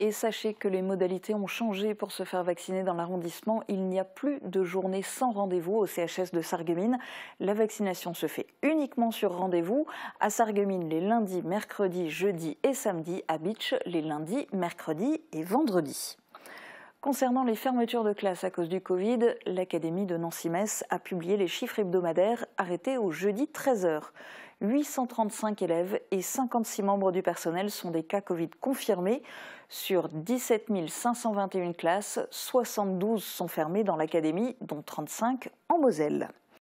Et sachez que les modalités ont changé pour se faire vacciner dans l'arrondissement. Il n'y a plus de journée sans rendez-vous au CHS de Sarreguemines. La vaccination se fait uniquement sur rendez-vous. À Sarreguemines, les lundis, mercredis, jeudis et samedis. À Beach, les lundis, mercredis et vendredis. Concernant les fermetures de classes à cause du Covid, l'Académie de Nancy-Metz a publié les chiffres hebdomadaires arrêtés au jeudi 13h. 835 élèves et 56 membres du personnel sont des cas Covid confirmés. Sur 17 521 classes, 72 sont fermées dans l'Académie, dont 35 en Moselle.